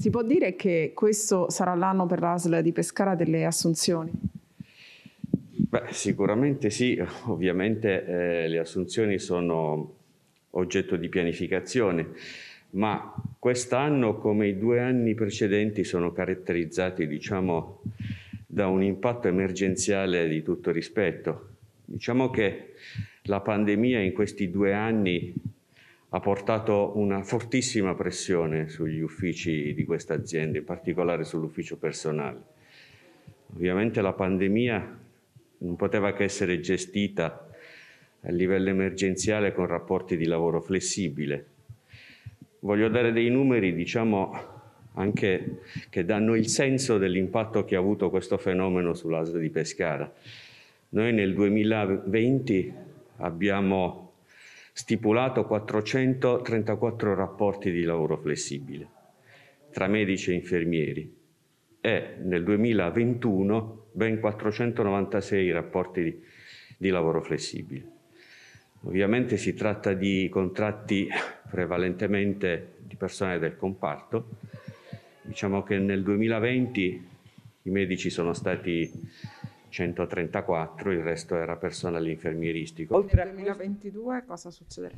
Si può dire che questo sarà l'anno per l'ASL di Pescara delle assunzioni? Beh, sicuramente sì, ovviamente eh, le assunzioni sono oggetto di pianificazione, ma quest'anno come i due anni precedenti sono caratterizzati diciamo, da un impatto emergenziale di tutto rispetto. Diciamo che la pandemia in questi due anni ha portato una fortissima pressione sugli uffici di questa azienda, in particolare sull'ufficio personale. Ovviamente la pandemia non poteva che essere gestita a livello emergenziale con rapporti di lavoro flessibile. Voglio dare dei numeri, diciamo, anche che danno il senso dell'impatto che ha avuto questo fenomeno sull'ASL di Pescara. Noi nel 2020 abbiamo stipulato 434 rapporti di lavoro flessibile tra medici e infermieri e nel 2021 ben 496 rapporti di, di lavoro flessibile. Ovviamente si tratta di contratti prevalentemente di persone del comparto. Diciamo che nel 2020 i medici sono stati 134, il resto era personale infermieristico. Oltre nel 2022 cosa succederà?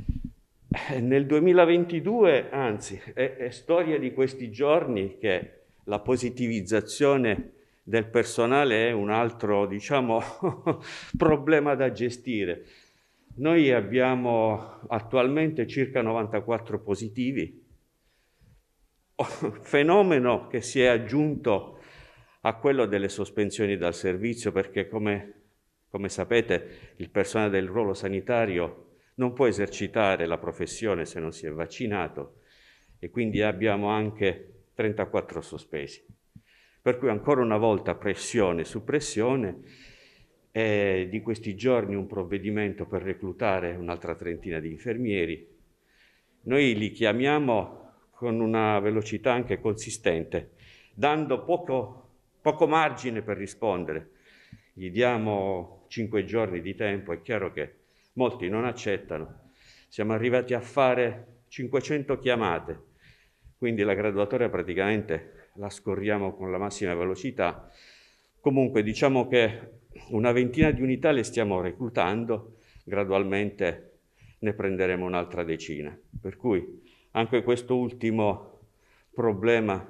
Eh, nel 2022, anzi, è, è storia di questi giorni che la positivizzazione del personale è un altro, diciamo, problema da gestire. Noi abbiamo attualmente circa 94 positivi, oh, fenomeno che si è aggiunto a quello delle sospensioni dal servizio perché come, come sapete il personale del ruolo sanitario non può esercitare la professione se non si è vaccinato e quindi abbiamo anche 34 sospesi. Per cui ancora una volta pressione su pressione e di questi giorni un provvedimento per reclutare un'altra trentina di infermieri. Noi li chiamiamo con una velocità anche consistente, dando poco poco margine per rispondere. Gli diamo cinque giorni di tempo, è chiaro che molti non accettano. Siamo arrivati a fare 500 chiamate, quindi la graduatoria praticamente la scorriamo con la massima velocità. Comunque diciamo che una ventina di unità le stiamo reclutando, gradualmente ne prenderemo un'altra decina. Per cui anche questo ultimo problema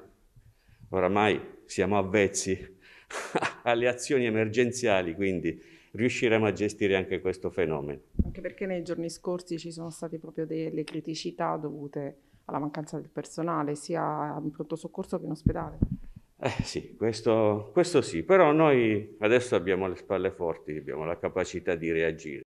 oramai siamo avvezzi alle azioni emergenziali, quindi riusciremo a gestire anche questo fenomeno. Anche perché nei giorni scorsi ci sono state proprio delle criticità dovute alla mancanza del personale, sia in pronto soccorso che in ospedale. Eh sì, questo, questo sì, però noi adesso abbiamo le spalle forti, abbiamo la capacità di reagire.